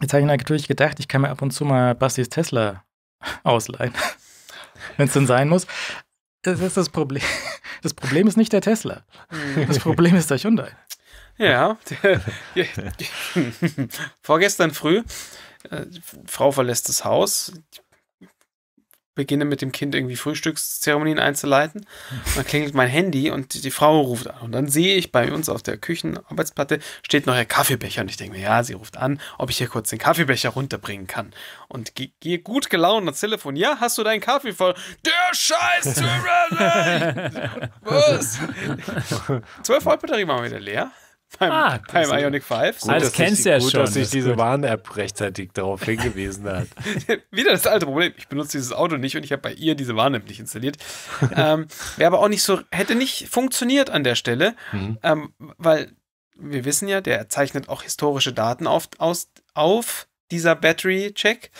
Jetzt habe ich halt natürlich gedacht, ich kann mir ab und zu mal Bastis Tesla ausleihen, wenn es denn sein muss. Das ist das Problem. Das Problem ist nicht der Tesla. Mhm. Das Problem ist der Hyundai. Ja, vorgestern früh, äh, Frau verlässt das Haus, beginne mit dem Kind irgendwie Frühstückszeremonien einzuleiten. Und dann klingelt mein Handy und die Frau ruft an. Und dann sehe ich bei uns auf der Küchenarbeitsplatte steht noch der Kaffeebecher. Und ich denke mir, ja, sie ruft an, ob ich hier kurz den Kaffeebecher runterbringen kann. Und gehe geh gut gelaunt ans Telefon. Ja, hast du deinen Kaffee voll? Der Scheiß Tyranny! Was? Zwölf volt Batterie waren wieder leer. Beim, ah, beim Ionic 5. Gut, das kennst du ja gut, schon. dass sich diese Warn-App rechtzeitig darauf hingewiesen hat. Wieder das alte Problem. Ich benutze dieses Auto nicht und ich habe bei ihr diese Warn-App nicht installiert. ähm, Wäre aber auch nicht so, hätte nicht funktioniert an der Stelle, mhm. ähm, weil wir wissen ja, der zeichnet auch historische Daten auf, aus, auf dieser Battery-Check.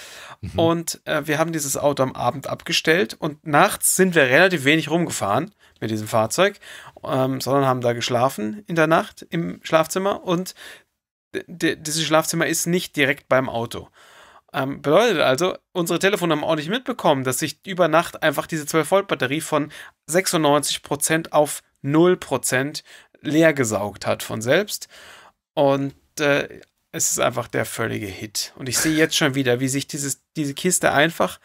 Mhm. Und äh, wir haben dieses Auto am Abend abgestellt und nachts sind wir relativ wenig rumgefahren mit diesem Fahrzeug, ähm, sondern haben da geschlafen in der Nacht im Schlafzimmer und dieses Schlafzimmer ist nicht direkt beim Auto. Ähm, bedeutet also, unsere Telefone haben ordentlich mitbekommen, dass sich über Nacht einfach diese 12-Volt-Batterie von 96% auf 0% leer gesaugt hat von selbst. Und äh, es ist einfach der völlige Hit. Und ich sehe jetzt schon wieder, wie sich dieses, diese Kiste einfach.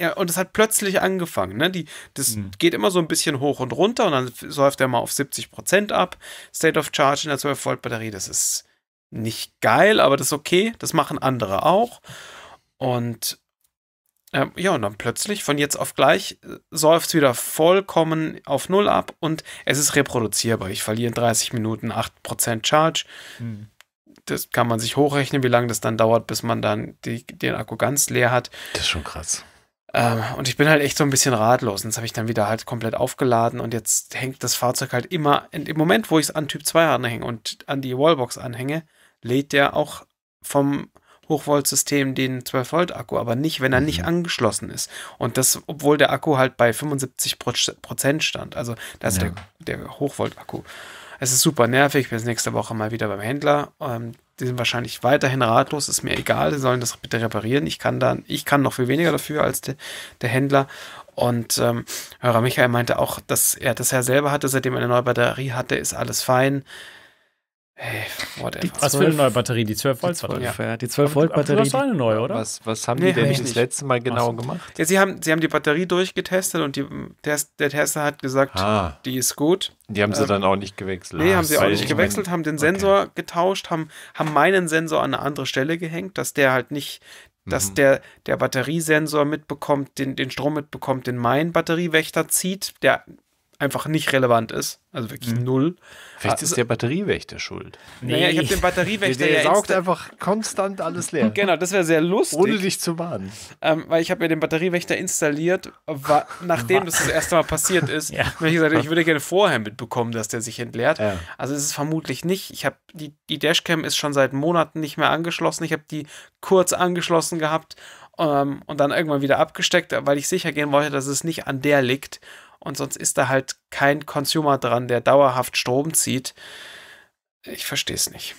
Ja, und es hat plötzlich angefangen. Ne? Die, das mhm. geht immer so ein bisschen hoch und runter und dann säuft er mal auf 70% ab. State of Charge in der 12-Volt-Batterie, das ist nicht geil, aber das ist okay. Das machen andere auch. Und ähm, ja, und dann plötzlich von jetzt auf gleich äh, säuft es wieder vollkommen auf Null ab und es ist reproduzierbar. Ich verliere in 30 Minuten 8% Charge. Mhm das kann man sich hochrechnen, wie lange das dann dauert, bis man dann die, den Akku ganz leer hat. Das ist schon krass. Ähm, und ich bin halt echt so ein bisschen ratlos. Und das habe ich dann wieder halt komplett aufgeladen und jetzt hängt das Fahrzeug halt immer, im Moment, wo ich es an Typ 2 anhänge und an die Wallbox anhänge, lädt der auch vom Hochvoltsystem den 12-Volt-Akku, aber nicht, wenn er nicht mhm. angeschlossen ist. Und das, obwohl der Akku halt bei 75% Prozent stand. Also das ja. ist der, der Hochvolt-Akku. Es ist super nervig. Wir sind nächste Woche mal wieder beim Händler. Ähm, die sind wahrscheinlich weiterhin ratlos, ist mir egal, Sie sollen das bitte reparieren. Ich kann dann, ich kann noch viel weniger dafür als de, der Händler. Und ähm, Hörer Michael meinte auch, dass er das ja selber hatte, seitdem er eine neue Batterie hatte, ist alles fein. Hey, whatever. Was für eine neue Batterie? Die 12 Volt Batterie. Die 12, ja. die 12 Volt Batterie. Das war eine neue, oder? Was, was haben nee, die denn nicht das letzte Mal genau so. gemacht? Ja, sie haben, sie haben die Batterie durchgetestet und die, der, der Tester hat gesagt, ah. die ist gut. Die haben sie ähm, dann auch nicht gewechselt. Nee, haben sie ah, auch nicht gewechselt, meine, haben den Sensor okay. getauscht, haben, haben meinen Sensor an eine andere Stelle gehängt, dass der halt nicht, dass mhm. der, der Batteriesensor mitbekommt, den, den Strom mitbekommt, den mein Batteriewächter zieht, der einfach nicht relevant ist. Also wirklich hm. null. Vielleicht ist also der Batteriewächter schuld. Nee. Naja, ich habe den Batteriewächter. Der, der ja saugt einfach konstant alles leer. Genau, das wäre sehr lustig. Ohne dich zu warnen. Ähm, weil ich habe mir den Batteriewächter installiert, nachdem das das erste Mal passiert ist. ja. ich gesagt, ich würde gerne vorher mitbekommen, dass der sich entleert. Ja. Also ist es vermutlich nicht. Ich habe die, die Dashcam ist schon seit Monaten nicht mehr angeschlossen. Ich habe die kurz angeschlossen gehabt um, ähm, und dann irgendwann wieder abgesteckt, weil ich sicher gehen wollte, dass es nicht an der liegt und sonst ist da halt kein Consumer dran, der dauerhaft Strom zieht. Ich verstehe es nicht.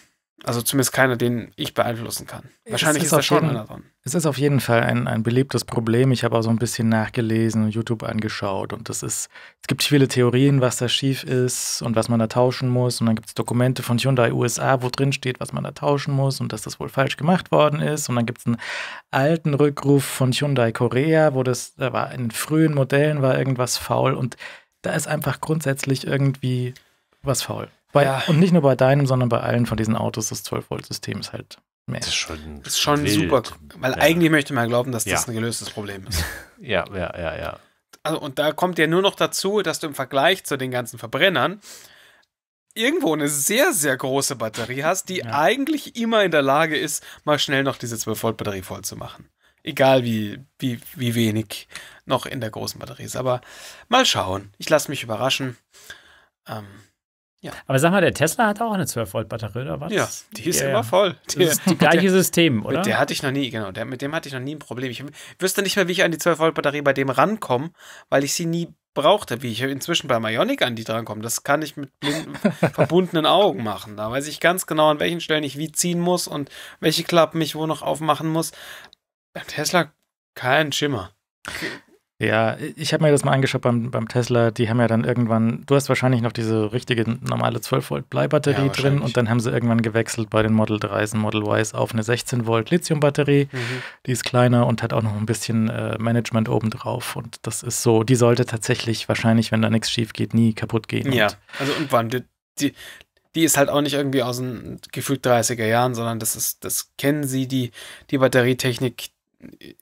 Also zumindest keiner, den ich beeinflussen kann. Wahrscheinlich ist, ist da schon einer dran. Es ist auf jeden Fall ein, ein belebtes Problem. Ich habe auch so ein bisschen nachgelesen und YouTube angeschaut und das ist, es gibt viele Theorien, was da schief ist und was man da tauschen muss. Und dann gibt es Dokumente von Hyundai USA, wo drin steht, was man da tauschen muss und dass das wohl falsch gemacht worden ist. Und dann gibt es einen alten Rückruf von Hyundai Korea, wo das, da war in frühen Modellen war irgendwas faul und da ist einfach grundsätzlich irgendwie was faul. Bei, ja. Und nicht nur bei deinem, sondern bei allen von diesen Autos, das 12-Volt-System ist halt mehr. Das ist schon, das ist schon super. Weil ja. eigentlich möchte man glauben, dass das ja. ein gelöstes Problem ist. Ja, ja, ja, ja. Also, und da kommt ja nur noch dazu, dass du im Vergleich zu den ganzen Verbrennern irgendwo eine sehr, sehr große Batterie hast, die eigentlich immer in der Lage ist, mal schnell noch diese 12-Volt-Batterie voll zu machen. Egal wie, wie, wie wenig noch in der großen Batterie ist. Aber mal schauen. Ich lasse mich überraschen. Ähm, ja. Aber sag mal, der Tesla hat auch eine 12-Volt-Batterie, oder was? Ja, die ist ja, immer voll. Die, das ist die gleiche der, System, oder? Mit der hatte ich noch nie, genau. Der, mit dem hatte ich noch nie ein Problem. Ich wüsste nicht mehr, wie ich an die 12-Volt-Batterie bei dem rankomme, weil ich sie nie brauchte, wie ich inzwischen bei Mayonic an die drankomme. Das kann ich mit blinden, verbundenen Augen machen. Da weiß ich ganz genau, an welchen Stellen ich wie ziehen muss und welche Klappen ich wo noch aufmachen muss. Beim Tesla kein Schimmer. Ja, ich habe mir das mal angeschaut beim, beim, Tesla. Die haben ja dann irgendwann, du hast wahrscheinlich noch diese richtige normale 12-Volt-Bleibatterie ja, drin und dann haben sie irgendwann gewechselt bei den Model 3s und Model Ys auf eine 16-Volt-Lithium-Batterie. Mhm. Die ist kleiner und hat auch noch ein bisschen äh, Management obendrauf. Und das ist so, die sollte tatsächlich wahrscheinlich, wenn da nichts schief geht, nie kaputt gehen. Ja, und also irgendwann, Die, die, die, ist halt auch nicht irgendwie aus den gefühlt 30er Jahren, sondern das ist, das kennen sie, die, die Batterietechnik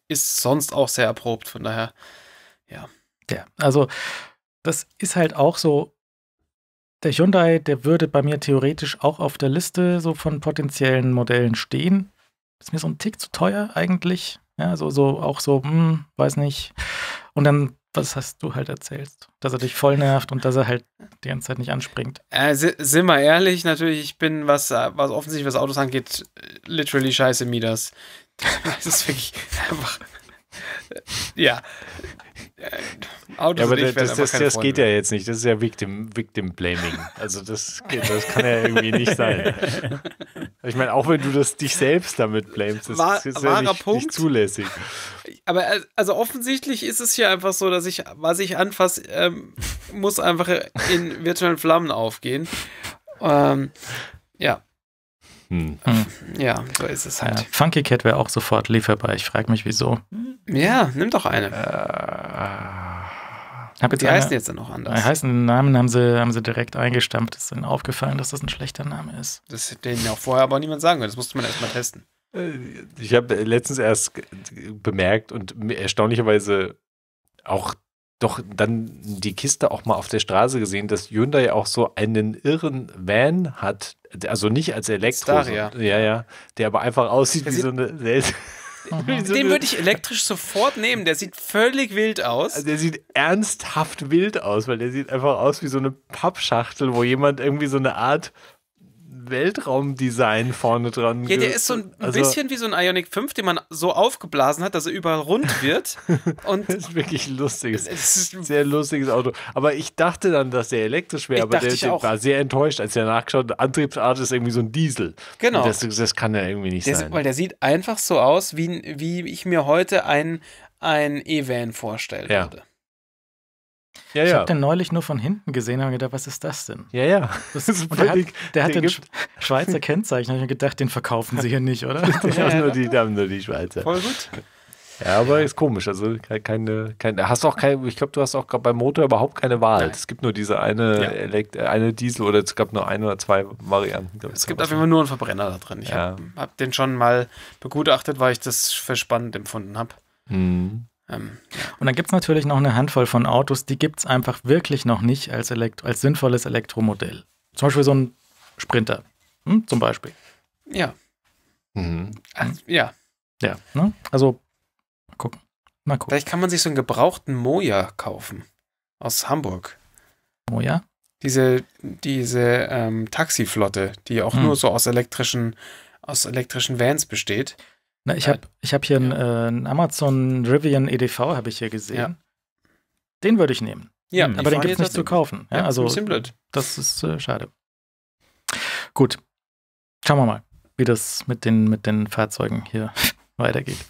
ist sonst auch sehr erprobt, von daher ja, der. Also, das ist halt auch so. Der Hyundai, der würde bei mir theoretisch auch auf der Liste so von potenziellen Modellen stehen. Ist mir so ein Tick zu teuer eigentlich. Ja, so, so auch so, hm, weiß nicht. Und dann, was hast du halt erzählt? Dass er dich voll nervt und dass er halt die ganze Zeit nicht anspringt. Äh, sind wir ehrlich, natürlich, ich bin, was, was offensichtlich was Autos angeht, literally scheiße Midas. Das ist wirklich einfach. Ja, Autos ja, aber das, das, das, das geht ja jetzt nicht. Das ist ja Victim, Victim Blaming. Also das, das kann ja irgendwie nicht sein. Ich meine, auch wenn du das dich selbst damit blamest, das War, ist ja nicht, nicht, zulässig. Aber äh, also offensichtlich ist es hier einfach so, dass ich, was ich anfasse, ähm, muss einfach in virtuellen Flammen aufgehen. Ähm, ja. Hm. hm. Ja, so ist es halt. Ja, Funky Cat wäre auch sofort lieferbar. Ich frage mich, wieso. Ja, nimm doch eine. Äh, hab jetzt die eine, jetzt dann noch anders. Die äh, heißen Namen haben sie, haben sie direkt eingestampft. ist ihnen aufgefallen, dass das ein schlechter Name ist. Das hätte ihnen auch vorher aber niemand sagen können. Das musste man erstmal testen. Äh, ich habe letztens erst bemerkt und erstaunlicherweise auch doch dann die Kiste auch mal auf der Straße gesehen, dass Hyundai auch so einen irren Van hat, also nicht als Elektro, Star, ja. ja, ja, der aber einfach aussieht wie so eine Mhm. den würde ich elektrisch sofort nehmen. Der sieht völlig wild aus. Also der sieht ernsthaft wild aus, weil der sieht einfach aus wie so eine Pappschachtel, wo jemand irgendwie so eine Art Weltraumdesign vorne dran. Ja, der ist so ein also, bisschen wie so ein Ionic 5, den man so aufgeblasen hat, dass er überall rund wird. Und das ist wirklich ein lustiges, sehr lustiges Auto. Aber ich dachte dann, dass der elektrisch wäre, aber der, der war sehr enttäuscht, als er nachgeschaut hat. Antriebsart ist irgendwie so ein Diesel. Genau. Das, das, kann ja irgendwie nicht der sein. Sieht, weil der sieht einfach so aus, wie, wie ich mir heute ein, ein E-Van vorstellen ja. würde. Ja, ich ja. habe den neulich nur von hinten gesehen und habe gedacht, was ist das denn? Ja, ja. Das ist und der hat, der hat den, den Schweizer Kennzeichen. habe ich mir gedacht, den verkaufen sie hier nicht, oder? die, ja, haben nur die, die haben nur die Schweizer. Voll gut. Ja, aber ist komisch. Also keine, keine hast auch keine, ich glaube, du hast auch beim Motor überhaupt keine Wahl. Nein. Es gibt nur diese eine, ja. Elekt eine Diesel oder es gab nur ein oder zwei Varianten. Glaub, es gibt auf jeden Fall nur einen Verbrenner da drin. Ich ja. habe hab den schon mal begutachtet, weil ich das für spannend empfunden habe. Mhm. Ähm, Und dann gibt es natürlich noch eine Handvoll von Autos, die gibt es einfach wirklich noch nicht als, Elekt als sinnvolles Elektromodell. Zum Beispiel so ein Sprinter. Hm? Zum Beispiel. Ja. Mhm. Also, ja. Ja. Ne? Also, mal gucken. mal gucken. Vielleicht kann man sich so einen gebrauchten Moja kaufen. Aus Hamburg. Moja? Diese, diese ähm, Taxiflotte, die auch hm. nur so aus elektrischen, aus elektrischen Vans besteht. Na, ich habe ich hab hier ja. Äh, einen, äh, Amazon Rivian EDV, habe ich hier gesehen. Ja. Den würde ich nehmen. Ja, hm, aber den gibt es nicht zu kaufen. Ja, also, das ist äh, schade. Gut. Schauen wir mal, wie das mit den, mit den Fahrzeugen hier weitergeht.